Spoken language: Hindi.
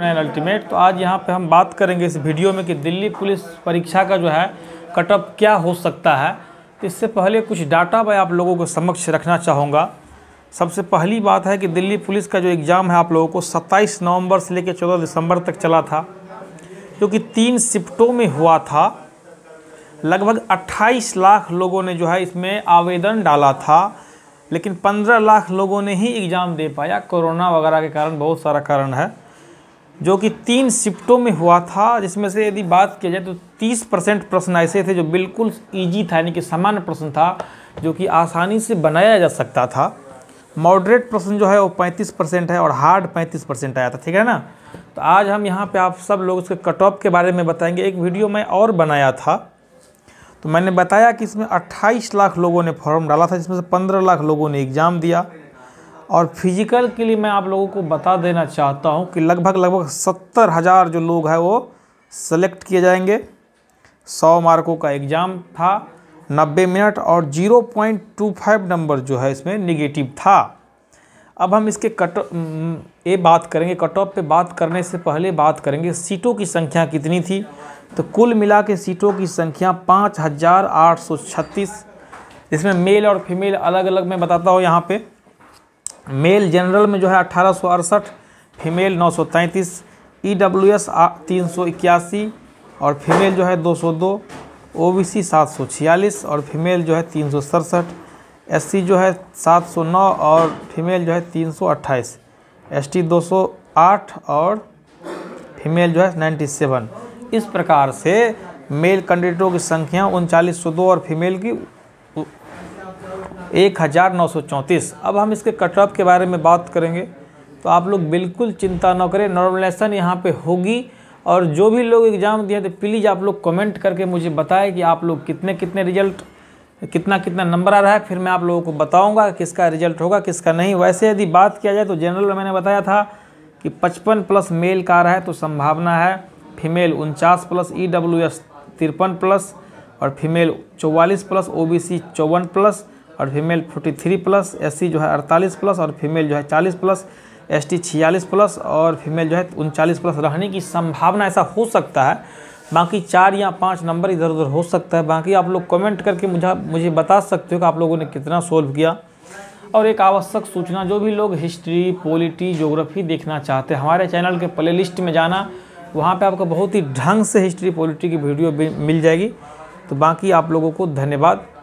एंड अल्टीमेट तो आज यहाँ पे हम बात करेंगे इस वीडियो में कि दिल्ली पुलिस परीक्षा का जो है कटअप क्या हो सकता है तो इससे पहले कुछ डाटा मैं आप लोगों को समक्ष रखना चाहूँगा सबसे पहली बात है कि दिल्ली पुलिस का जो एग्ज़ाम है आप लोगों को 27 नवंबर से लेकर 14 दिसंबर तक चला था जो कि तीन शिफ्टों में हुआ था लगभग 28 लाख लोगों ने जो है इसमें आवेदन डाला था लेकिन 15 लाख लोगों ने ही एग्ज़ाम दे पाया कोरोना वगैरह के कारण बहुत सारा कारण है जो कि तीन शिफ्टों में हुआ था जिसमें से यदि बात किया जाए तो 30 परसेंट प्रश्न ऐसे थे जो बिल्कुल ईजी था यानी कि सामान्य प्रश्न था जो कि आसानी से बनाया जा सकता था मॉडरेट प्रश्न जो है वो 35 परसेंट है और हार्ड 35 परसेंट आया था ठीक है ना तो आज हम यहाँ पे आप सब लोग उसके कट ऑफ के बारे में बताएंगे एक वीडियो मैं और बनाया था तो मैंने बताया कि इसमें अट्ठाईस लाख लोगों ने फॉर्म डाला था जिसमें से पंद्रह लाख लोगों ने एग्ज़ाम दिया और फिजिकल के लिए मैं आप लोगों को बता देना चाहता हूँ कि लगभग लगभग सत्तर हज़ार जो लोग हैं वो सेलेक्ट किए जाएंगे सौ मार्कों का एग्ज़ाम था नब्बे मिनट और zero point two five number जो है इसमें निगेटिव था अब हम इसके कट ये बात करेंगे कट ऑफ पर बात करने से पहले बात करेंगे सीटों की संख्या कितनी थी तो कुल मिला के सीटों की संख्या पाँच हज़ार आठ सौ छत्तीस इसमें मेल और फीमेल अलग अलग मैं बताता हूँ यहाँ पे मेल जनरल में जो है अट्ठारह फीमेल नौ सौ तैंतीस ई डब्ल्यू एस तीन सौ इक्यासी और फीमेल जो है दो सौ दो ओ सी सात सौ छियालीस और फीमेल जो है तीन सौ एस सी जो है सात सौ नौ और फीमेल जो है तीन सौ अट्ठाईस एस टी दो सौ आठ और फीमेल जो है नाइन्टी सेवन इस प्रकार से मेल कैंडिडेटों की संख्या उनचालीस सौ दो और फीमेल की एक हज़ार नौ सौ चौंतीस अब हम इसके कट ऑफ के बारे में बात करेंगे तो आप लोग बिल्कुल चिंता ना करें नॉर्मलाइजेशन यहाँ पे होगी और जो भी लोग एग्ज़ाम दिए थे तो प्लीज़ आप लोग कमेंट करके मुझे बताएं कि आप लोग कितने कितने रिजल्ट कितना कितना नंबर आ रहा है फिर मैं आप लोगों को बताऊंगा किसका रिजल्ट होगा किसका नहीं वैसे यदि बात किया जाए तो जनरल मैंने बताया था कि पचपन प्लस मेल का आ रहा है तो संभावना है फीमेल उनचास प्लस ई डब्ल्यू एस तिरपन प्लस और फीमेल चौवालीस प्लस ओ बी सी चौवन प्लस और फीमेल 43 प्लस एससी जो है 48 प्लस और फीमेल जो है 40 प्लस एस टी छियालीस प्लस और फीमेल जो है उनचालीस प्लस रहने की संभावना ऐसा हो सकता है बाकी चार या पाँच नंबर इधर उधर हो सकता है बाकी आप लोग कमेंट करके मुझे मुझे बता सकते हो कि आप लोगों ने कितना सोल्व किया और एक आवश्यक सूचना जो भी लोग हिस्ट्री पॉलिटी ज्योग्राफी देखना चाहते हैं हमारे चैनल के प्ले लिस्ट में जाना वहाँ पर आपको बहुत ही ढंग से हिस्ट्री पॉलिटी की वीडियो मिल जाएगी तो बाकी आप लोगों को धन्यवाद